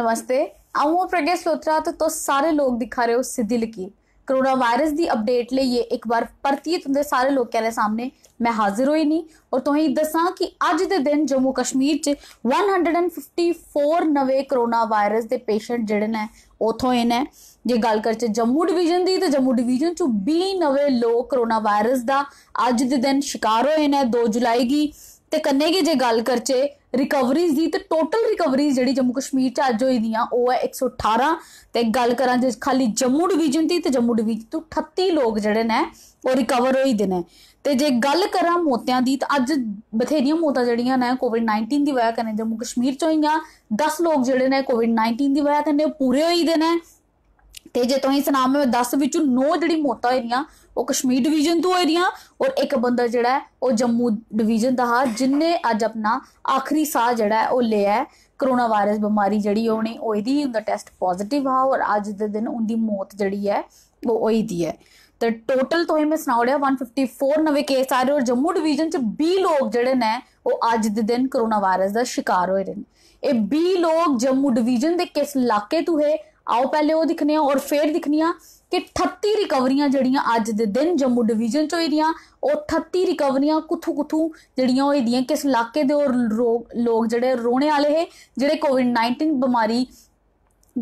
नमस्ते ਆਮ ਉਹ ਪ੍ਰਗਟ ਸੋਤਰਾ ਤੋ ਸਾਰੇ ਲੋਕ ਦਿਖਾ ਰਹੇ ਹੋ ਸਿੱਧੀ ਲਕੀਰ ਕਰੋਨਾ ਵਾਇਰਸ ਦੀ ਅਪਡੇਟ ਲਈ ਇਹ ਇੱਕ ਵਾਰ ਪਰਤੀਤ ਹੁੰਦੇ ਸਾਰੇ ਲੋਕਾਂ ਦੇ ਸਾਹਮਣੇ ਮੈਂ ਹਾਜ਼ਰ ਹੋਈ ਨਹੀਂ ਔਰ ਤੁਹਾਨੂੰ ਦੱਸਾਂ ਕਿ ਅੱਜ ਦੇ ਦਿਨ ਜੰਮੂ ਕਸ਼ਮੀਰ 'ਚ 154 ਨਵੇਂ ਕਰੋਨਾ ਵਾਇਰਸ ਦੇ ਪੇਸ਼ੈਂਟ ਜਿਹੜੇ ਨੇ ਉਥੋਂ ਇਹ ਨੇ ਜੇ ਗੱਲ ਕਰ ਕਰਚੇ ਜੰਮੂ ਡਿਵੀਜ਼ਨ ਦੀ ਤੇ ਜੰਮੂ ਡਿਵੀਜ਼ਨ 'ਚ 20 ਨਵੇਂ ਲੋਕ ਕਰੋਨਾ ਵਾਇਰਸ ਦਾ ਅੱਜ ਦੇ ਦਿਨ ਸ਼ਿਕਾਰ ਹੋਏ ਨੇ 2 ਜੁਲਾਈ ਦੀ ਤੇ ਕੰਨੇ ਕੀ ਜੇ ਗੱਲ ਕਰਚੇ ਰਿਕਵਰੀਜ਼ ਦੀ ਤੇ ਟੋਟਲ ਰਿਕਵਰੀਜ਼ ਜਿਹੜੀ ਜੰਮੂ ਕਸ਼ਮੀਰ ਚ ਅੱਜ ਹੋਈ ਦੀਆਂ ਉਹ ਹੈ 118 ਤੇ ਗੱਲ ਕਰਾਂ ਜੇ ਖਾਲੀ ਜੰਮੂ ਡਿਵੀਜ਼ਨ ਦੀ ਤੇ ਜੰਮੂ ਡਿਵੀਜ਼ਨ ਤੋਂ 38 ਲੋਕ ਜਿਹੜੇ ਨੇ ਉਹ ਰਿਕਵਰ ਹੋਈ ਦੇ ਨੇ ਤੇ ਜੇ ਗੱਲ ਕਰਾਂ ਮੋਤਿਆਂ ਦੀ ਤਾਂ ਅੱਜ ਬਥੇਰੀਆਂ ਮੋਤਾਂ ਜਿਹੜੀਆਂ ਨੇ ਕੋਵਿਡ-19 ਦੀ ਵਜ੍ਹਾ ਕਰਨੇ ਜੰਮੂ ਕਸ਼ਮੀਰ ਚ ਹੋਈਆਂ 10 ਲੋਕ ਜਿਹੜੇ ਨੇ ਕੋਵਿਡ-19 ਦੀ ਵਜ੍ਹਾ ਕਰਨੇ ਪੂਰੇ ਹੋਈ ਦੇ ਨੇ ਤੇ ਜੇ ਤੁਸੀਂ ਸੁਨਾਮ ਮੈਂ 10 ਵਿੱਚੋਂ 9 ਜਿਹੜੀ ਮੌਤਾਂ ਹੋਈਆਂ ਉਹ ਕਸ਼ਮੀਰ ਡਿਵੀਜ਼ਨ ਤੋਂ ਹੋਈਆਂ ਔਰ ਇੱਕ ਬੰਦਾ ਜਿਹੜਾ ਉਹ ਜੰਮੂ ਡਿਵੀਜ਼ਨ ਦਾ ਹਾ ਜਿਨਨੇ ਅੱਜ ਆਪਣਾ ਆਖਰੀ ਸਾਹ ਜਿਹੜਾ ਉਹ ਲਿਆ ਕਰੋਨਾ ਵਾਇਰਸ ਬਿਮਾਰੀ ਜਿਹੜੀ ਉਹਨੇ ਉਹਦੀ ਉਹਦਾ ਟੈਸਟ ਪੋਜ਼ਿਟਿਵ ਆ ਔਰ ਅੱਜ ਦੇ ਦਿਨ ਉਹਦੀ ਮੌਤ ਜਿਹੜੀ ਹੈ ਉਹ ਉਹਦੀ ਹੈ ਤੇ ਟੋਟਲ ਤੋਂ ਇਹ ਮੈਂ ਸੁਣਾਉੜਿਆ 154 ਨਵੇਂ ਕੇਸ ਆ ਰਹੇ ਔਰ ਜੰਮੂ ਡਿਵੀਜ਼ਨ ਚ 20 ਲੋਕ ਜਿਹੜੇ ਨੇ ਉਹ ਅੱਜ ਦੇ ਦਿਨ ਕਰੋਨਾ ਵਾਇਰਸ ਦਾ ਸ਼ਿਕਾਰ ਹੋਏ ਰਹੇ ਨੇ ਇਹ 20 ਲੋਕ ਜੰਮੂ ਡਿਵੀਜ਼ਨ ਦੇ ਕਿਸ ਇਲਾਕੇ ਤੋਂ ਹੈ ਆਓ ਪਹਿਲੇ ਉਹ ਆ ਔਰ ਫੇਰ ਦਿਖਨੀਆਂ ਕਿ 38 ਰਿਕਵਰੀਆਂ ਜਿਹੜੀਆਂ ਅੱਜ ਦੇ ਦਿਨ ਜੰਮੂ ਡਿਵੀਜ਼ਨ ਚ ਹੋਈਆਂ ਉਹ 38 ਰਿਕਵਰੀਆਂ ਕੁੱਥੂ ਕੁੱਥੂ ਜਿਹੜੀਆਂ ਹੋਈਆਂ ਕਿਸ ਇਲਾਕੇ ਦੇ ਔਰ ਲੋਕ ਜਿਹੜੇ ਰੋਣੇ ਵਾਲੇ ਹੈ ਜਿਹੜੇ ਕੋਵਿਡ-19 ਬਿਮਾਰੀ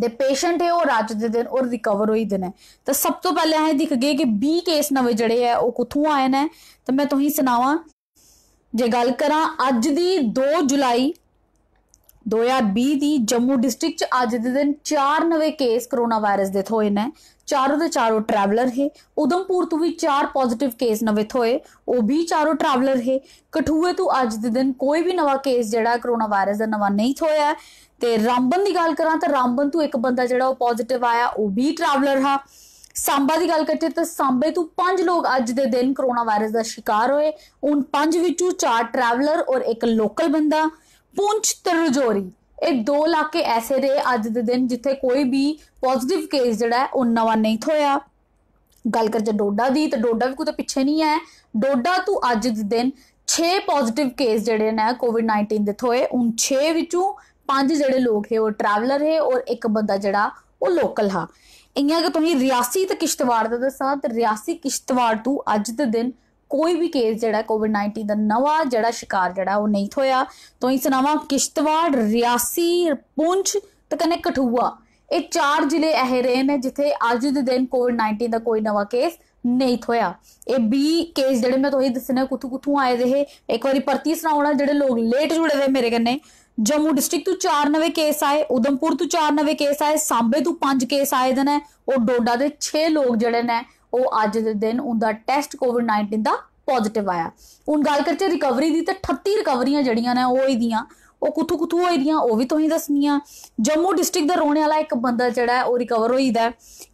ਦੇ ਪੇਸ਼ੈਂਟ ਹੈ ਉਹ ਅੱਜ ਦੇ ਦਿਨ ਔਰ ਰਿਕਵਰ ਹੋਈ ਦਿਨ ਹੈ ਤਾਂ ਸਭ ਤੋਂ ਪਹਿਲਾਂ ਇਹ ਦਿਖ ਗਏ ਕਿ 20 ਕੇਸ ਨਵੇਂ ਜਿਹੜੇ ਆ ਉਹ ਕੁੱਥੋਂ ਆਏ ਨੇ ਤਾਂ ਮੈਂ ਤੁਹਾਨੂੰ ਸੁਣਾਵਾਂ ਜੇ ਗੱਲ ਕਰਾਂ ਅੱਜ ਦੀ 2 ਜੁਲਾਈ 2020 ਦੀ ਜੰਮੂ ਡਿਸਟ੍ਰਿਕਟ ਚ ਅੱਜ ਦੇ ਦਿਨ 4 ਨਵੇਂ ਕੇਸ ਕਰੋਨਾ ਵਾਇਰਸ ਦੇ ਹੋਏ ਨੇ ਚਾਰੋਂ ਦੇ ਚਾਰੋਂ ਟਰੈਵਲਰ ਹੈ ਉਦਮਪੁਰ ਤੋਂ ਵੀ 4 ਪੋਜ਼ਿਟਿਵ ਕੇਸ ਨਵੇਂ ਹੋਏ ਉਹ ਵੀ ਚਾਰੋਂ ਟਰੈਵਲਰ ਹੈ ਕਠੂਏ ਤੋਂ ਅੱਜ ਦੇ ਦਿਨ ਕੋਈ ਵੀ ਨਵਾਂ ਕੇਸ ਜਿਹੜਾ ਕਰੋਨਾ ਵਾਇਰਸ ਦਾ ਨਵਾਂ ਨਹੀਂ ਹੋਇਆ ਤੇ ਰਾਮਬਨ ਦੀ ਗੱਲ ਕਰਾਂ ਤਾਂ ਰਾਮਬਨ ਤੋਂ ਇੱਕ ਬੰਦਾ ਜਿਹੜਾ ਉਹ ਪੋਜ਼ਿਟਿਵ ਆਇਆ ਉਹ ਵੀ ਟਰੈਵਲਰ ਹਾ ਸਾਂਬਾ ਦੀ ਗੱਲ ਕਰਤੇ ਤਾਂ ਸਾਂਬੇ ਤੋਂ ਪੰਜ ਲੋਕ ਅੱਜ ਦੇ ਦਿਨ ਕਰੋਨਾ ਵਾਇਰਸ ਦਾ ਸ਼ਿਕਾਰ ਹੋਏ ਉਹਨਾਂ ਪੰਜ ਵਿੱਚੋਂ ਚਾਰ ਟਰੈਵਲਰ ਔਰ ਇੱਕ ਲੋਕਲ ਬੰਦਾ ਪੁੰਚ ਤਰਜੋਰੀ ਇਹ ਇਹ ਦੋ ਕੇ ਐਸੇ ਰਹੇ ਅੱਜ ਦੇ ਦਿਨ ਜਿੱਥੇ ਕੋਈ ਵੀ ਪੋਜ਼ਿਟਿਵ ਕੇਸ ਜਿਹੜਾ ਹੈ ਉਹ ਨਵਾਂ ਨਹੀਂ ਥੋਇਆ ਗੱਲ ਕਰ ਜੇ ਡੋਡਾ ਦੀ ਤੇ ਡੋਡਾ ਵੀ ਕੋਈ ਤਾਂ ਪਿੱਛੇ ਨਹੀਂ ਹੈ ਡੋਡਾ ਤੋਂ ਅੱਜ ਦੇ ਦਿਨ 6 ਪੋਜ਼ਿਟਿਵ ਕੇਸ ਜਿਹੜੇ ਨੇ ਕੋਵਿਡ-19 ਦੇ ਥੋਏ ਉਨ 6 ਵਿੱਚੋਂ ਪੰਜ ਜਿਹੜੇ ਲੋਕ ਹੈ ਉਹ ਟਰੈਵਲਰ ਹੈ ਔਰ ਇੱਕ ਬੰਦਾ ਜਿਹੜਾ ਉਹ ਲੋਕਲ ਹਾ ਇੰਨਾ ਕਿ ਤੁਸੀਂ ਰਿਆਸੀ ਤੇ ਕਿਸ਼ਤਵਾੜ ਦਾ ਦੱਸਾਂ ਤੇ ਰਿਆਸੀ ਕਿਸ਼ਤਵਾੜ ਤੋਂ ਅੱਜ ਦੇ ਦਿਨ ਕੋਈ ਵੀ ਕੇਸ ਜਿਹੜਾ ਕੋਵਿਡ-19 ਦਾ ਨਵਾਂ ਜਿਹੜਾ ਸ਼ਿਕਾਰ ਜਿਹੜਾ ਉਹ ਨਹੀਂ ਹੋਇਆ ਤੋਂ ਇਸ ਨਵਾਂ ਕਿਸ਼ਤਵਾੜ ਰਿਆਸੀ ਪੁੰਛ ਤੇ ਕਨੇ ਕਠੂਆ ਇਹ ਚਾਰ ਜ਼ਿਲ੍ਹੇ ਇਹ ਰਹੇ ਨੇ ਜਿੱਥੇ ਅੱਜ ਦੇ ਦਿਨ ਕੋਵਿਡ-19 ਦਾ ਕੋਈ ਨਵਾਂ ਕੇਸ ਨਹੀਂ ਹੋਇਆ ਇਹ 20 ਕੇਸ ਜਿਹੜੇ ਮੈਂ ਤੁਹਾਨੂੰ ਦੱਸਣਾ ਕੁਥੂ ਕੁਥੂ ਆਏ ਰਹੇ ਇੱਕ ਵਾਰੀ ਪਰਤੀ ਸੁਣਾਉਣਾ ਜਿਹੜੇ ਲੋਕ ਲੇਟ ਜੁੜੇ ਦੇ ਮੇਰੇ ਕੰਨੇ ਜੰਮੂ ਡਿਸਟ੍ਰਿਕਟ ਤੋਂ 4 ਨਵੇਂ ਕੇਸ ਆਏ ਉਦਮਪੁਰ ਤੋਂ 4 ਨਵੇਂ ਕੇਸ ਆਏ ਸਾਂਬੇ ਤੋਂ 5 ਕੇਸ ਆਏ ਦਨ ਹੈ ਉਹ ਡੋਡਾ ਦੇ 6 ਲੋਕ ਜਿਹੜੇ ਨੇ ਉਹ ਅੱਜ ਦੇ ਦਿਨ ਉਹਦਾ ਟੈਸਟ ਕੋਵਿਡ-19 ਦਾ ਪੋਜ਼ਿਟਿਵ ਆਇਆ ਹੁਣ ਗੱਲ ਕਰਦੇ ਰਿਕਵਰੀ ਦੀ ਤਾਂ 38 ਰਿਕਵਰੀਆਂ ਜੜੀਆਂ ਨੇ ਉਹ ਇਹਦੀਆਂ ਉਹ ਕੁਥੂ ਕੁੱਥੂ ਹੋਈ ਦੀਆਂ ਉਹ ਵੀ ਤੁਸੀਂ ਦੱਸਣੀਆਂ ਜੰਮੂ ਡਿਸਟ੍ਰਿਕਟ ਦਾ ਰੋਣੇ ਵਾਲਾ ਇੱਕ ਬੰਦਾ ਜਿਹੜਾ ਉਹ ਰਿਕਵਰ ਹੋਈਦਾ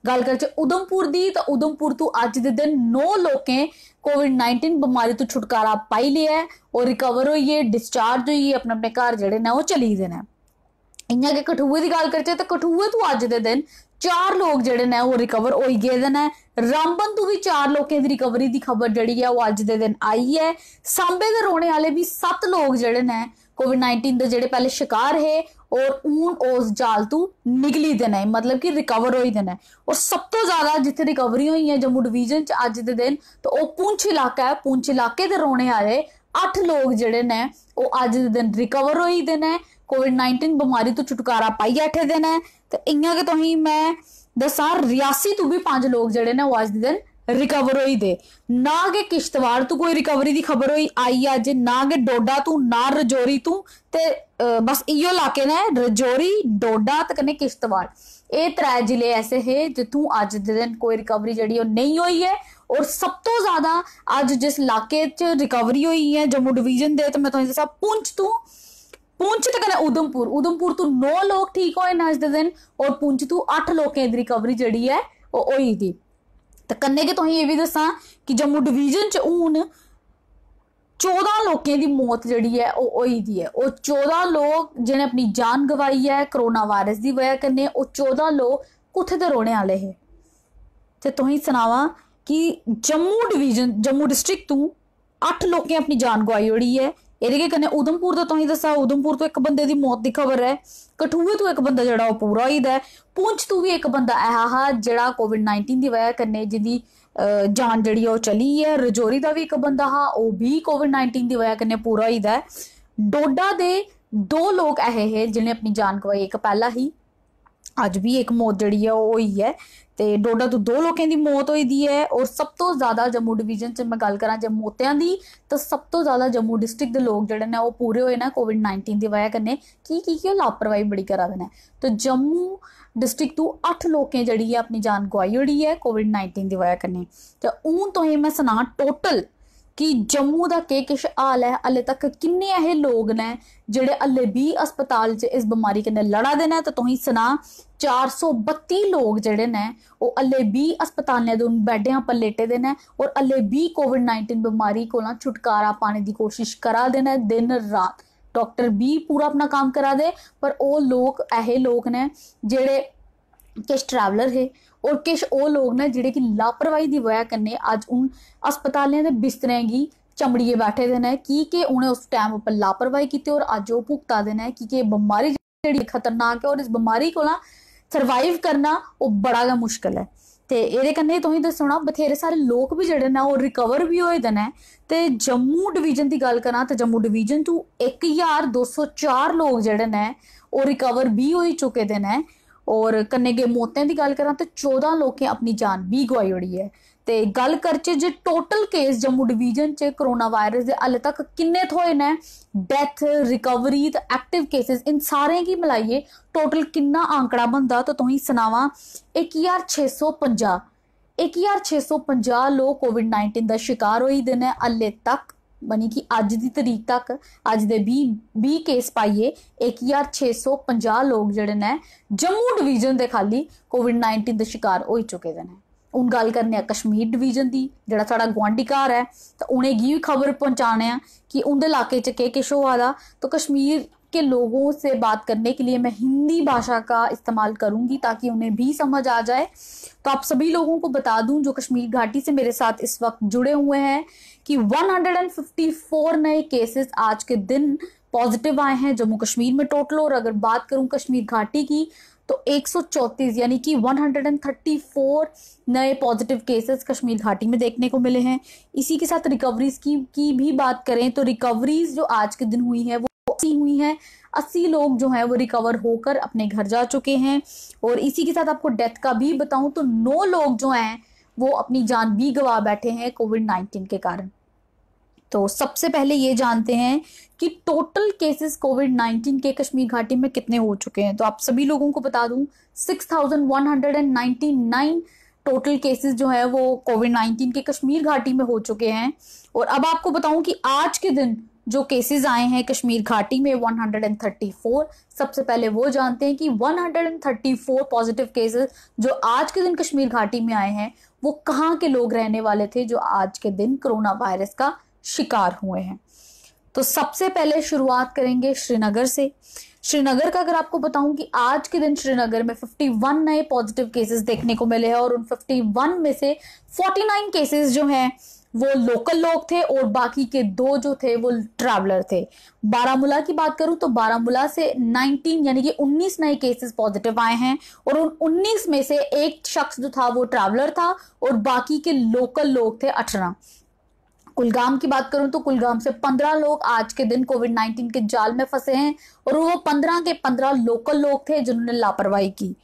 ਗੱਲ ਕਰਦੇ ਉਦਮਪੁਰ ਦੀ ਤਾਂ ਉਦਮਪੁਰ ਤੋਂ ਅੱਜ ਦੇ ਦਿਨ 9 ਲੋਕੇ ਕੋਵਿਡ-19 ਬਿਮਾਰੀ ਤੋਂ ਛੁਟਕਾਰਾ ਪਾਈ ਲਿਆ ਹੈ ਉਹ ਰਿਕਵਰ ਹੋਈਏ ਡਿਸਚਾਰਜ ਹੋਈਏ ਆਪਣੇ ਆਪਣੇ ਘਰ ਜਿਹੜੇ ਨੇ ਉਹ ਚਲੀ ਗਏ ਨੇ ਇੰਨਾ ਕਿ ਕਠੂਏ ਦੀ ਗੱਲ ਕਰਦੇ ਤਾਂ ਕਠੂਏ ਤੋਂ ਅੱਜ ਦੇ ਦਿਨ ਚਾਰ ਲੋਕ ਜਿਹੜੇ ਨੇ ਉਹ ਰਿਕਵਰ ਹੋਈ ਗਏ ਦੇ ਨੇ ਰਾਮਬਨ ਤੋਂ ਵੀ ਚਾਰ ਲੋਕਾਂ ਦੀ ਰਿਕਵਰੀ ਦੀ ਖਬਰ ਜਿਹੜੀ ਹੈ ਉਹ ਅੱਜ ਦੇ ਦਿਨ ਆਈ ਹੈ ਸਾਂਬੇ ਦੇ ਰੋਣੇ ਵਾਲੇ ਵੀ ਸੱਤ ਲੋਕ ਜਿਹੜੇ ਨੇ ਕੋਵਿਡ-19 ਦੇ ਜਿਹੜੇ ਪਹਿਲੇ ਸ਼ਿਕਾਰ ਹੈ ਔਰ ਊਨ ਉਸ ਜਾਲ ਤੋਂ ਨਿਕਲੀ ਦੇ ਨੇ ਮਤਲਬ ਕਿ ਰਿਕਵਰ ਹੋਈ ਦੇ ਨੇ ਔਰ ਸਭ ਤੋਂ ਜ਼ਿਆਦਾ ਜਿੱਥੇ ਰਿਕਵਰੀ ਹੋਈ ਹੈ ਜੰਮੂ ਡਿਵੀਜ਼ਨ ਚ ਅੱਜ ਦੇ ਦਿਨ ਤਾਂ ਉਹ ਪੁੰਛ ਇਲਾਕਾ ਹੈ ਪੁੰਛ ਇਲਾਕੇ ਦੇ ਰੋਣੇ ਵਾਲੇ 8 ਲੋਕ ਜਿਹੜੇ ਨੇ ਉਹ ਅੱਜ ਦੇ ਦਿਨ ਰਿਕਵਰ ਹੋਈ ਦੇ ਨੇ ਕੋਵਿਡ-19 ਬਿਮਾਰੀ ਤੋਂ ਛੁਟਕਾਰਾ ਪਾਈ ਬੈਠੇ ਦੇ ਨੇ ते इ'यां गै तुसेंगी मैं दस्सां रियासी तू बी पंज लोग जेह्ड़े न ओह् अज्ज दे दिन रिकवर होई दे ना गै किश्तवाड़ तू कोई रिकवरी दी खबर होई आई अज्ज ना गै डोडा तू ना रजौरी तू ते बस इयो लाके न रजौरी डोडा ते कन्नै किश्तवाड़ एह् त्रै जिले ऐसे हे जित्थूं अज्ज दे दिन कोई रिकवरी जेह्ड़ी ओह् नेईं होई ऐ और सब तो ज्यादा अज्ज जिस लाके च रिकवरी होई ऐ जम्मू डिवीजन दे ते मैं तुसेंगी दस्सां पुंछ तू ਪੁੰਚ ਤੇ ਕਹਿੰਦਾ ਉਦਮਪੁਰ ਉਦਮਪੁਰ ਤੋਂ 9 ਲੋਕ ਠੀਕ ਹੋਏ ਨਾ ਅੱਜ ਦੇ ਦਿਨ ਔਰ ਪੁੰਚ ਤੋਂ 8 ਲੋਕਾਂ ਦੀ ਰਿਕਵਰੀ ਜਿਹੜੀ ਹੈ ਉਹ ਹੋਈ ਦੀ ਤੇ ਕੰਨੇ ਕੇ ਤੁਸੀਂ ਇਹ ਵੀ ਦੱਸਾਂ ਕਿ ਜੰਮੂ ਡਿਵੀਜ਼ਨ ਚ ਊਨ 14 ਲੋਕਾਂ ਦੀ ਮੌਤ ਜਿਹੜੀ ਹੈ ਉਹ ਹੋਈ ਦੀ ਹੈ ਉਹ 14 ਲੋਕ ਜਿਹਨੇ ਆਪਣੀ ਜਾਨ ਗਵਾਈ ਹੈ ਕਰੋਨਾ ਵਾਇਰਸ ਦੀ ਵਜ੍ਹਾ ਕੰਨੇ ਉਹ 14 ਲੋਕ ਕੁੱਥੇ ਦੇ ਰੋਣੇ ਵਾਲੇ ਹੈ ਤੇ ਤੁਸੀਂ ਸੁਣਾਵਾ ਕਿ ਜੰਮੂ ਡਿਵੀਜ਼ਨ ਜੰਮੂ ਡਿਸਟ੍ਰਿਕਟ ਤੋਂ 8 ਲੋਕਾਂ ਆਪਣੀ ਜਾਨ ਗਵਾਈ ਹੋਈ ਹੈ ਇਹਦੇ ਕਨੇ ਉਦਮਪੁਰ ਦਾ ਤਾਂ ਹੀ ਦੱਸਾ ਉਦਮਪੁਰ ਤੋਂ ਇੱਕ ਬੰਦੇ ਦੀ ਮੌਤ ਦੀ ਖਬਰ ਹੈ ਕਠੂਏ ਤੋਂ ਇੱਕ ਬੰਦਾ ਜਿਹੜਾ ਉਹ ਪੂਰਾ ਹੀ ਦਾ ਪੁੰਛ ਤੋਂ ਵੀ ਇੱਕ ਬੰਦਾ ਆਹਾ ਜਿਹੜਾ ਕੋਵਿਡ-19 ਦੀ ਵਜ੍ਹਾ ਕਨੇ ਜਿਹਦੀ ਜਾਨ ਜਿਹੜੀ ਉਹ ਚਲੀ ਹੈ ਰਜੋਰੀ ਦਾ ਵੀ ਇੱਕ ਬੰਦਾ ਹਾ ਉਹ ਵੀ ਕੋਵਿਡ-19 ਦੀ ਵਜ੍ਹਾ ਕਨੇ ਪੂਰਾ ਹੀ ਦਾ ਡੋਡਾ ਦੇ ਦੋ ਲੋਕ ਆਏ ਹੈ ਜਿਨੇ ਆਪਣੀ ਜਾਨ ਗਵਾਈ ਇੱਕ ਪਹਿਲਾ ਹੀ ਅੱਜ ਵੀ ਇੱਕ ਮੌਤ ਜਿਹੜੀ ਹੈ ਉਹ ਹੋਈ ਹੈ ਤੇ ਡੋਡਾ ਤੋਂ ਦੋ ਲੋਕਾਂ ਦੀ ਮੌਤ ਹੋਈ ਦੀ ਹੈ ਔਰ ਸਭ ਤੋਂ ਜ਼ਿਆਦਾ ਜੰਮੂ ਡਿਵੀਜ਼ਨ 'ਚ ਮੈਂ ਗੱਲ ਕਰਾਂ ਜੇ ਮੌਤਿਆਂ ਦੀ ਤਾਂ ਸਭ ਤੋਂ ਜ਼ਿਆਦਾ ਜੰਮੂ ਡਿਸਟ੍ਰਿਕਟ ਦੇ ਲੋਕ ਜਿਹੜੇ ਨੇ ਉਹ ਪੂਰੇ ਹੋਏ ਨਾ ਕੋਵਿਡ 19 ਦੀ ਵਜ੍ਹਾ ਕਰਨੇ ਕੀ ਕੀ ਕੀ ਲਾਪਰਵਾਹੀ ਬੜੀ ਕਰਾ ਦੇਣਾ ਤੇ ਜੰਮੂ ਡਿਸਟ੍ਰਿਕਟ ਤੋਂ 8 ਲੋਕਾਂ ਜਿਹੜੀ ਹੈ ਆਪਣੀ ਜਾਨ ਗਵਾਈ ਹੋਈ ਹੈ ਕੋਵਿਡ 19 ਦੀ ਵਜ੍ਹਾ ਕਰਨੇ ਤੇ ਉਨ ਤੋਂ ਹੀ ਮੈਂ ਸੁਣਾ ਟੋਟਲ ਕਿ ਜੰਮੂ ਦਾ ਕੀ ਕਿਸ਼ ਹਾਲ ਹੈ ਹਲੇ ਤੱਕ ਕਿੰਨੇ ਇਹ ਲੋਕ ਨੇ ਜਿਹੜੇ ਹਲੇ ਵੀ ਹਸਪਤਾਲ 'ਚ ਇਸ ਬਿਮਾਰੀ ਕਨੇ ਲੜਾ ਦੇ ਨੇ ਤਾਂ ਤੁਸੀਂ ਸੁਣਾ 432 ਲੋਕ ਜਿਹੜੇ ਨੇ ਉਹ ਹਲੇ ਵੀ ਹਸਪਤਾਲਾਂ ਦੇ ਬੈੱਡਾਂ ਪਰ ਲੇਟੇ ਦੇ ਨੇ ਔਰ ਹਲੇ ਵੀ ਕੋਵਿਡ-19 ਬਿਮਾਰੀ ਕੋਲੋਂ ਛੁਟਕਾਰਾ ਪਾਣੇ ਦੀ ਕੋਸ਼ਿਸ਼ ਕਰਾ ਦੇ ਨੇ ਦਿਨ ਰਾਤ ਡਾਕਟਰ ਵੀ ਪੂਰਾ ਆਪਣਾ ਕੰਮ ਕਰਾ ਦੇ ਪਰ ਉਹ ਲੋਕ ਇਹ ਲੋਕ ਨੇ ਜਿਹੜੇ ਕਿਸ਼ ਟਰੈਵਲਰ ਹੈ ਔਰ ਕਿਸ਼ ਉਹ ਲੋਕ ਨੇ ਜਿਹੜੇ ਕਿ ਲਾਪਰਵਾਹੀ ਦੀ ਵਜ੍ਹਾ ਕਰਨੇ ਅੱਜ ਉਹ ਹਸਪਤਾਲਿਆਂ ਦੇ ਬਿਸਤਰਿਆਂ ਦੀ ਚਮੜੀਏ ਬੈਠੇ ਦੇ ਨੇ ਕੀ ਕਿ ਉਹਨੇ ਉਸ ਟਾਈਮ ਉੱਪਰ ਲਾਪਰਵਾਹੀ ਕੀਤੀ ਔਰ ਅੱਜ ਉਹ ਭੁਗਤਾ ਦੇ ਨੇ ਕਿ ਕਿ ਇਹ ਬਿਮਾਰੀ ਜਿਹੜੀ ਖਤਰਨਾਕ ਹੈ ਔਰ ਇਸ ਬਿਮਾਰੀ ਕੋਲਾਂ ਸਰਵਾਈਵ ਕਰਨਾ ਉਹ ਬੜਾ ਗਾ ਮੁਸ਼ਕਲ ਹੈ ਤੇ ਇਹਦੇ ਕੰਨੇ ਤੋਂ ਤੁਸੀਂ ਦੱਸਣਾ ਬਥੇਰੇ ਸਾਰੇ ਲੋਕ ਵੀ ਜਿਹੜੇ ਨੇ ਉਹ ਰਿਕਵਰ ਵੀ ਹੋਏ ਦਨ ਹੈ ਤੇ ਜੰਮੂ ਡਿਵੀਜ਼ਨ ਦੀ ਗੱਲ ਕਰਾਂ ਤਾਂ ਜੰਮੂ ਡਿਵੀਜ਼ਨ ਤੋਂ 1204 ਲੋਕ ਜਿਹੜੇ ਨੇ ਉਹ ਰਿਕਵਰ ਵੀ ਹੋਈ ਚੁੱਕੇ ਦਨ ਹੈ ਔਰ ਕੰਨੇਗੇ ਗੇ ਦੀ ਗੱਲ ਕਰਾਂ ਤਾਂ 14 ਲੋਕਾਂ ਆਪਣੀ ਜਾਨ ਵੀ ਗਵਾਈ ਹੋਈ ਹੈ ਤੇ ਗੱਲ ਕਰਚੇ ਜੇ ਟੋਟਲ ਕੇਸ ਜੰਮੂ ਡਿਵੀਜ਼ਨ ਚ ਕਰੋਨਾ ਵਾਇਰਸ ਦੇ ਹਲ ਤੱਕ ਕਿੰਨੇ ਥੋਏ ਨੇ ਡੈਥ ਰਿਕਵਰੀ ਤੇ ਐਕਟਿਵ ਕੇਸਿਸ ਇਨ ਸਾਰੇ ਕੀ ਮਲਾਈਏ ਟੋਟਲ ਕਿੰਨਾ ਆਂਕੜਾ ਬੰਦਾ ਤਾਂ ਤੁਸੀਂ ਸੁਣਾਵਾ 1650 1650 ਲੋਕ ਕੋਵਿਡ-19 ਦਾ ਸ਼ਿਕਾਰ ਹੋਈ ਦਿਨ ਹੈ ਹਲੇ ਤੱਕ ਬਣੀ ਕਿ ਅੱਜ ਦੀ ਤਰੀਕ ਤੱਕ ਅੱਜ ਦੇ 20 20 ਕੇਸ ਪਾਈਏ 1650 ਲੋਕ ਜਿਹੜੇ ਨੇ ਜੰਮੂ ਡਿਵੀਜ਼ਨ ਦੇ ਖਾਲੀ ਕੋਵਿਡ-19 ਦੇ ਸ਼ਿਕਾਰ ਹੋ ਹੀ ਚੁੱਕੇ ਨੇ ਉਹਨ ਗੱਲ ਕਰਨੇ ਆ ਕਸ਼ਮੀਰ ਡਿਵੀਜ਼ਨ ਦੀ ਜਿਹੜਾ ਸਾਡਾ ਗਵਾਂਢੀ ਘਰ ਹੈ ਤਾਂ ਉਹਨੇ ਕੀ ਖਬਰ ਪਹੁੰਚਾਣਿਆ ਕਿ ਉਹਦੇ ਇਲਾਕੇ 'ਚ ਕੇ ਕਿਸ਼ੋ ਆਦਾ ਤਾਂ ਕਸ਼ਮੀਰ के लोगों से बात करने के लिए मैं हिंदी भाषा का इस्तेमाल करूंगी ताकि उन्हें भी समझ आ जाए तो आप सभी लोगों को बता दूं जो कश्मीर घाटी से मेरे साथ इस वक्त जुड़े हुए हैं कि 154 नए केसेस आज के दिन पॉजिटिव आए हैं जम्मू कश्मीर में टोटल और अगर बात करूं कश्मीर घाटी की तो 134 यानी कि 134 नए पॉजिटिव केसेस कश्मीर घाटी में देखने को मिले हैं इसी के साथ रिकवरीज की की भी बात करें तो रिकवरीज जो आज के दिन हुई है वो अस्सी हुई है अस्सी लोग जो हैं वो रिकवर होकर अपने घर जा चुके हैं और इसी के साथ आपको डेथ का भी बताऊं तो नौ लोग जो हैं वो अपनी जान भी गंवा बैठे हैं कोविड नाइन्टीन के कारण तो सबसे पहले ये जानते हैं कि टोटल केसेस कोविड नाइन्टीन के कश्मीर घाटी में कितने हो चुके हैं तो आप सभी लोगों को बता दूं six thousand one hundred and ninety nine total cases जो है वो कोविड नाइन्टीन के कश्मीर घाटी में हो चुके हैं और अब आपको बताऊं कि आज के दिन जो केसेस आए हैं कश्मीर घाटी में 134 सबसे पहले वो जानते हैं कि 134 पॉजिटिव केसेस जो आज के दिन कश्मीर घाटी में आए हैं वो कहाँ के लोग रहने वाले थे जो आज के दिन कोरोना वायरस का शिकार हुए हैं तो सबसे पहले शुरुआत करेंगे श्रीनगर से श्रीनगर का अगर आपको बताऊं कि आज के दिन श्रीनगर में 51 नए पॉजिटिव केसेस देखने को मिले हैं और उन 51 में से 49 केसेस जो हैं वो लोकल लोग थे और बाकी के दो जो थे वो ट्रैवलर थे बारामूला की बात करूं तो बारामूला से 19 यानी कि 19 नए केसेस पॉजिटिव आए हैं और उन 19 में से एक शख्स जो था वो ट्रैवलर था और बाकी के लोकल लोग थे अठारह कुलगाम की बात करूं तो कुलगाम से पंद्रह लोग आज के दिन कोविड नाइन्टीन के जाल में फंसे हैं और वो पंद्रह के पंद्रह लोकल लोग थे जिन्होंने लापरवाही की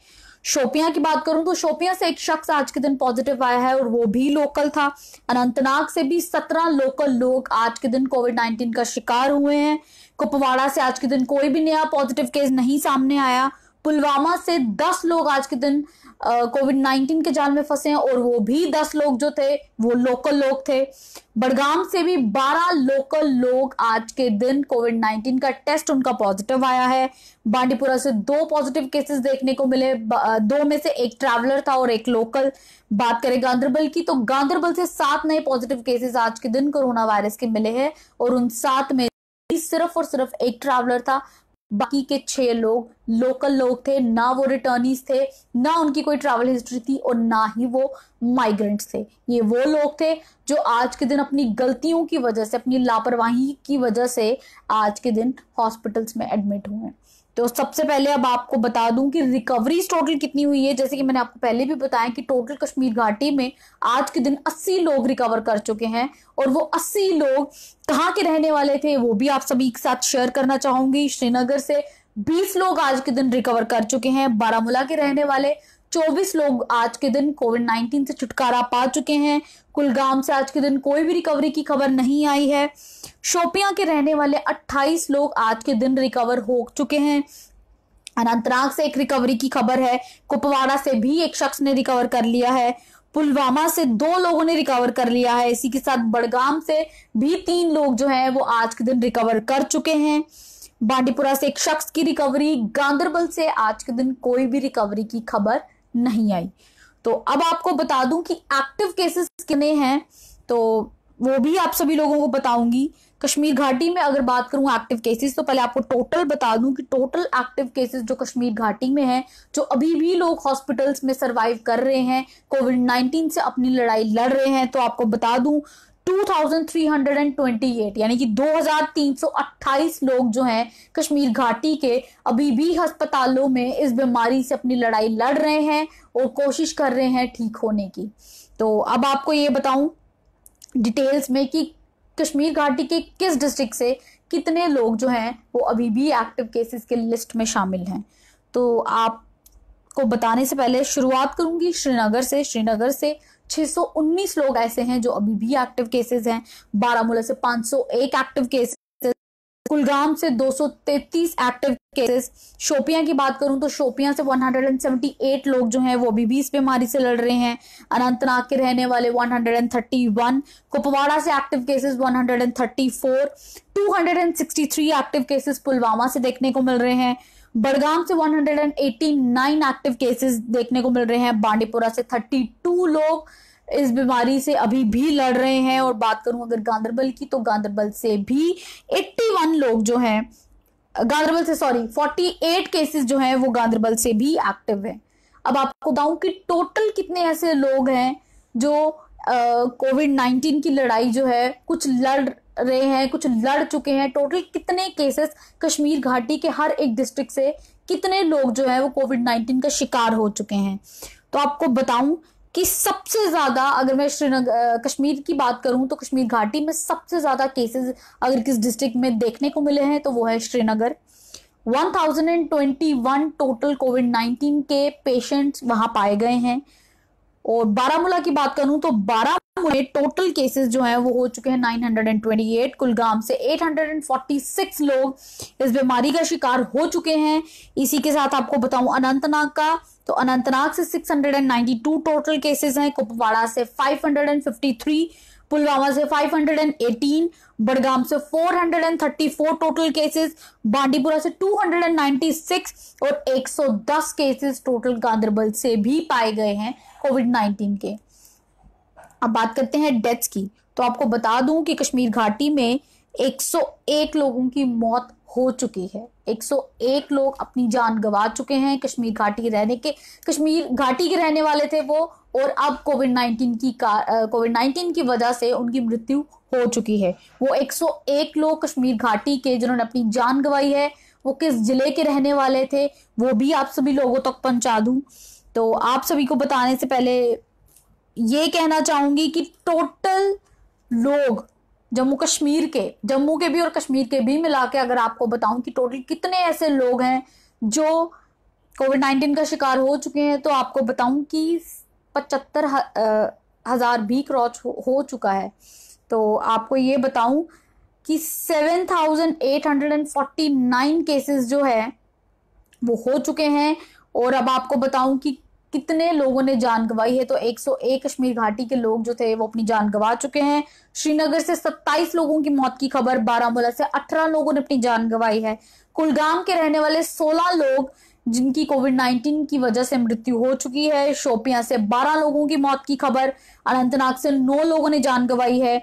शोपिया की बात करूं तो शोपिया से एक शख्स आज के दिन पॉजिटिव आया है और वो भी लोकल था अनंतनाग से भी सत्रह लोकल लोग आज के दिन कोविड नाइन्टीन का शिकार हुए हैं कुपवाड़ा से आज के दिन कोई भी नया पॉजिटिव केस नहीं सामने आया पुलवामा से दस लोग आज के दिन कोविड नाइन्टीन के जाल में फंसे हैं और वो भी दस लोग जो थे वो लोकल लोग थे बड़गाम से भी बारह लोकल लोग आज के दिन कोविड नाइन्टीन का टेस्ट उनका पॉजिटिव आया है बांडीपुरा से दो पॉजिटिव केसेस देखने को मिले दो में से एक ट्रैवलर था और एक लोकल बात करें गांधरबल की तो गांधरबल से सात नए पॉजिटिव केसेस आज के दिन कोरोना वायरस के मिले हैं और उन सात में सिर्फ और सिर्फ एक ट्रैवलर था बाकी के छह लोग लोकल लोग थे ना वो रिटर्नीज थे ना उनकी कोई ट्रैवल हिस्ट्री थी और ना ही वो माइग्रेंट्स थे ये वो लोग थे जो आज के दिन अपनी गलतियों की वजह से अपनी लापरवाही की वजह से आज के दिन हॉस्पिटल्स में एडमिट हुए हैं तो सबसे पहले अब आपको बता दूं कि रिकवरीज टोटल कितनी हुई है जैसे कि मैंने आपको पहले भी बताया कि टोटल कश्मीर घाटी में आज के दिन 80 लोग रिकवर कर चुके हैं और वो 80 लोग कहाँ के रहने वाले थे वो भी आप सभी के साथ शेयर करना चाहूंगी श्रीनगर से बीस लोग आज के दिन रिकवर कर चुके हैं बारामूला के रहने वाले चौबीस लोग आज के दिन कोविड नाइन्टीन से छुटकारा पा चुके हैं कुलगाम से आज के दिन कोई भी रिकवरी की खबर नहीं आई है शोपियां के रहने वाले अट्ठाईस लोग आज के दिन रिकवर हो चुके हैं अनंतनाग से एक रिकवरी की खबर है कुपवाड़ा से भी एक शख्स ने रिकवर कर लिया है पुलवामा से दो लोगों ने रिकवर कर लिया है इसी के साथ बड़गाम से भी तीन लोग जो हैं वो आज के दिन रिकवर कर चुके हैं बांडीपुरा से एक शख्स की रिकवरी गांधरबल से आज के दिन कोई भी रिकवरी की खबर नहीं आई तो अब आपको बता दूं कि एक्टिव केसेस कितने हैं तो वो भी आप सभी लोगों को बताऊंगी कश्मीर घाटी में अगर बात करूं एक्टिव केसेस तो पहले आपको टोटल बता दूं कि टोटल एक्टिव केसेस जो कश्मीर घाटी में हैं जो अभी भी लोग हॉस्पिटल्स में सरवाइव कर रहे हैं कोविड नाइन्टीन से अपनी लड़ाई लड़ रहे हैं तो आपको बता दूं 2328 यानी कि 2328 लोग जो हैं कश्मीर घाटी के अभी भी अस्पतालों में इस बीमारी से अपनी लड़ाई लड़ रहे हैं और कोशिश कर रहे हैं ठीक होने की तो अब आपको ये बताऊं डिटेल्स में कि कश्मीर घाटी के किस डिस्ट्रिक्ट से कितने लोग जो हैं वो अभी भी एक्टिव केसेस के लिस्ट में शामिल हैं तो आप को बताने से पहले शुरुआत करूंगी श्रीनगर से श्रीनगर से 619 लोग ऐसे हैं जो अभी भी एक्टिव केसेस हैं बारामूला से 501 एक्टिव केसेस कुलगाम से 233 एक्टिव केसेस शोपिया की बात करूं तो शोपिया से 178 लोग जो हैं वो अभी भी इस बीमारी से लड़ रहे हैं अनंतनाग के रहने वाले 131 कुपवाड़ा से active cases 134 263 active cases Pulwama से देखने को मिल रहे हैं बड़गाम से 189 एक्टिव केसेस देखने को मिल रहे हैं बांडीपुरा से 32 लोग इस बीमारी से अभी भी लड़ रहे हैं और बात करूं अगर गांधरबल की तो गांधरबल से भी 81 लोग जो हैं गांधरबल से सॉरी 48 केसेस जो हैं वो गांधरबल से भी एक्टिव हैं अब आपको बताऊं कि टोटल कितने ऐसे लोग हैं जो कोविड uh, नाइन्टीन की लड़ाई जो है कुछ लड़ रहे हैं कुछ लड़ चुके हैं टोटल कितने केसेस कश्मीर घाटी के हर एक डिस्ट्रिक्ट से कितने लोग जो है वो कोविड नाइन्टीन का शिकार हो चुके हैं तो आपको बताऊं कि सबसे ज़्यादा अगर मैं श्रीनगर कश्मीर की बात करूं तो कश्मीर घाटी में सबसे ज़्यादा केसेस अगर किस डिस्ट्रिक्ट में देखने को मिले हैं तो वो है श्रीनगर 1021 टोटल कोविड 19 के पेशेंट्स वहां पाए गए हैं और बारामूला की बात करूं तो बारामूला में टोटल केसेस जो हैं वो हो चुके हैं 928 कुलगाम से 846 लोग इस बीमारी का शिकार हो चुके हैं इसी के साथ आपको बताऊं अनंतनाग का तो अनंतनाग से 692 टोटल केसेस हैं कुपवाड़ा से 553 पुलवामा से 518 बड़गाम से 434 टोटल केसेस बांडीपुरा से 296 और 110 केसेस टोटल गांधरबल से भी पाए गए हैं कोविड नाइन्टीन के अब बात करते हैं डेथ्स की तो आपको बता दूं कि कश्मीर घाटी में 101 लोगों की मौत हो चुकी है 101 लोग अपनी जान गंवा चुके हैं कश्मीर घाटी के रहने के कश्मीर घाटी के रहने वाले थे वो और अब कोविड 19 की कोविड 19 की वजह से उनकी मृत्यु हो चुकी है वो 101 लोग कश्मीर घाटी के जिन्होंने अपनी जान गंवाई है वो किस जिले के रहने वाले थे वो भी आप सभी लोगों तक पहुंचा दूं तो आप सभी को बताने से पहले ये कहना चाहूंगी कि टोटल लोग जम्मू कश्मीर के जम्मू के भी और कश्मीर के भी मिला के अगर आपको बताऊं कि टोटल कितने ऐसे लोग हैं जो कोविड नाइन्टीन का शिकार हो चुके हैं तो आपको बताऊं कि पचहत्तर हज़ार भी क्रॉच हो, हो चुका है तो आपको ये बताऊं कि seven thousand eight hundred and forty nine cases जो है वो हो चुके हैं और अब आपको बताऊं कि कितने लोगों ने जान गंवाई है तो 101 कश्मीर घाटी के लोग जो थे वो अपनी जान गंवा चुके हैं श्रीनगर से 27 लोगों की मौत की खबर बारामूला से 18 लोगों ने अपनी जान गंवाई है कुलगाम के रहने वाले 16 लोग जिनकी कोविड 19 की वजह से मृत्यु हो चुकी है शोपिया से 12 लोगों की मौत की खबर अनंतनाग से नौ लोगों ने जान गंवाई है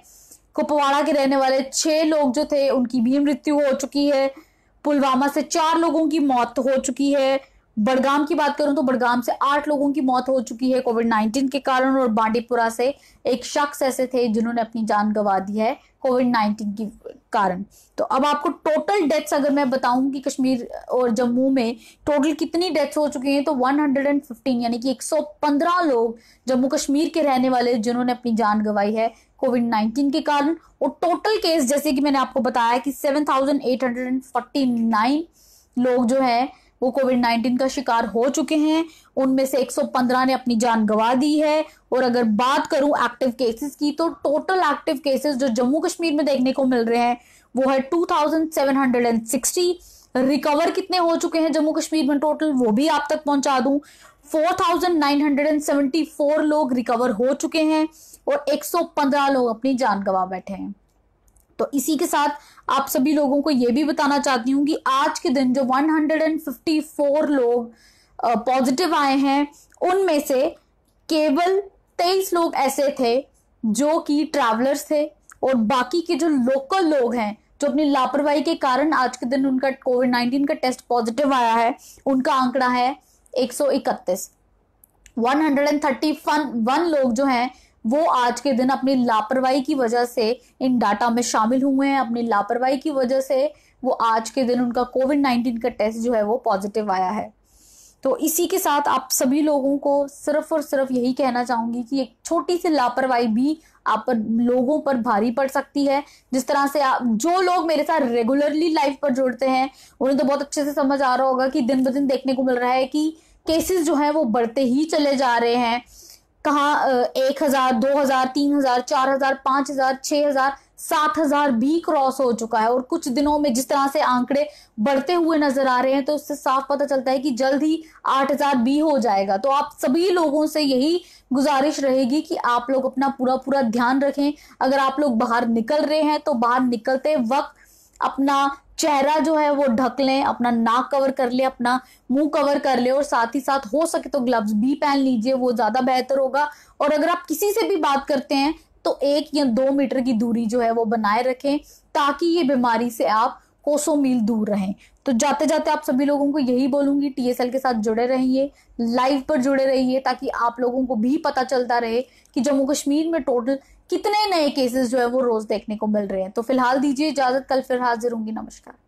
कुपवाड़ा के रहने वाले छह लोग जो थे उनकी भी मृत्यु हो चुकी है पुलवामा से चार लोगों की मौत हो चुकी है बड़गाम की बात करूं तो बड़गाम से आठ लोगों की मौत हो चुकी है कोविड नाइन्टीन के कारण और बांडीपुरा से एक शख्स ऐसे थे जिन्होंने अपनी जान गंवा दी है कोविड नाइन्टीन के कारण तो अब आपको टोटल डेथ्स अगर मैं बताऊं कि कश्मीर और जम्मू में टोटल कितनी डेथ्स हो चुकी हैं तो 115 यानी कि 115 लोग जम्मू कश्मीर के रहने वाले जिन्होंने अपनी जान गंवाई है कोविड नाइन्टीन के कारण और टोटल केस जैसे कि मैंने आपको बताया कि सेवन लोग जो है वो कोविड 19 का शिकार हो चुके हैं उनमें से 115 ने अपनी जान गंवा दी है और अगर बात करूं एक्टिव केसेस की तो टोटल एक्टिव केसेस जो जम्मू कश्मीर में देखने को मिल रहे हैं वो है 2760 रिकवर कितने हो चुके हैं जम्मू कश्मीर में टोटल वो भी आप तक पहुंचा दूं 4974 लोग रिकवर हो चुके हैं और 115 लोग अपनी जान गंवा बैठे हैं तो इसी के साथ आप सभी लोगों को ये भी बताना चाहती हूँ कि आज के दिन जो 154 लोग पॉजिटिव आए हैं उनमें से केवल तेईस लोग ऐसे थे जो कि ट्रैवलर्स थे और बाकी के जो लोकल लोग हैं जो अपनी लापरवाही के कारण आज के दिन उनका कोविड नाइन्टीन का टेस्ट पॉजिटिव आया है उनका आंकड़ा है एक सौ इकतीस वन हंड्रेड एंड थर्टी फन वन लोग जो हैं वो आज के दिन अपनी लापरवाही की वजह से इन डाटा में शामिल हुए हैं अपनी लापरवाही की वजह से वो आज के दिन उनका कोविड नाइन्टीन का टेस्ट जो है वो पॉजिटिव आया है तो इसी के साथ आप सभी लोगों को सिर्फ और सिर्फ यही कहना चाहूंगी कि एक छोटी सी लापरवाही भी आप पर लोगों पर भारी पड़ सकती है जिस तरह से आप जो लोग मेरे साथ रेगुलरली लाइफ पर जुड़ते हैं उन्हें तो बहुत अच्छे से समझ आ रहा होगा कि दिन ब दिन देखने को मिल रहा है कि केसेस जो हैं वो बढ़ते ही चले जा रहे हैं कहा एक हजार दो हजार तीन हजार चार हजार पांच हजार छह हजार सात हजार भी क्रॉस हो चुका है और कुछ दिनों में जिस तरह से आंकड़े बढ़ते हुए नजर आ रहे हैं तो उससे साफ पता चलता है कि जल्द ही आठ हजार भी हो जाएगा तो आप सभी लोगों से यही गुजारिश रहेगी कि आप लोग अपना पूरा पूरा ध्यान रखें अगर आप लोग बाहर निकल रहे हैं तो बाहर निकलते वक्त अपना चेहरा जो है वो ढक लें अपना नाक कवर कर ले अपना मुंह कवर कर ले और साथ ही साथ हो सके तो ग्लव्स भी पहन लीजिए वो ज़्यादा बेहतर होगा और अगर आप किसी से भी बात करते हैं तो एक या दो मीटर की दूरी जो है वो बनाए रखें ताकि ये बीमारी से आप कोसों मील दूर रहें तो जाते जाते आप सभी लोगों को यही बोलूंगी टीएसएल के साथ जुड़े रहिए लाइव पर जुड़े रहिए ताकि आप लोगों को भी पता चलता रहे कि जम्मू कश्मीर में टोटल कितने नए केसेस जो है वो रोज देखने को मिल रहे हैं तो फिलहाल दीजिए इजाजत कल फिर हाजिर होंगी नमस्कार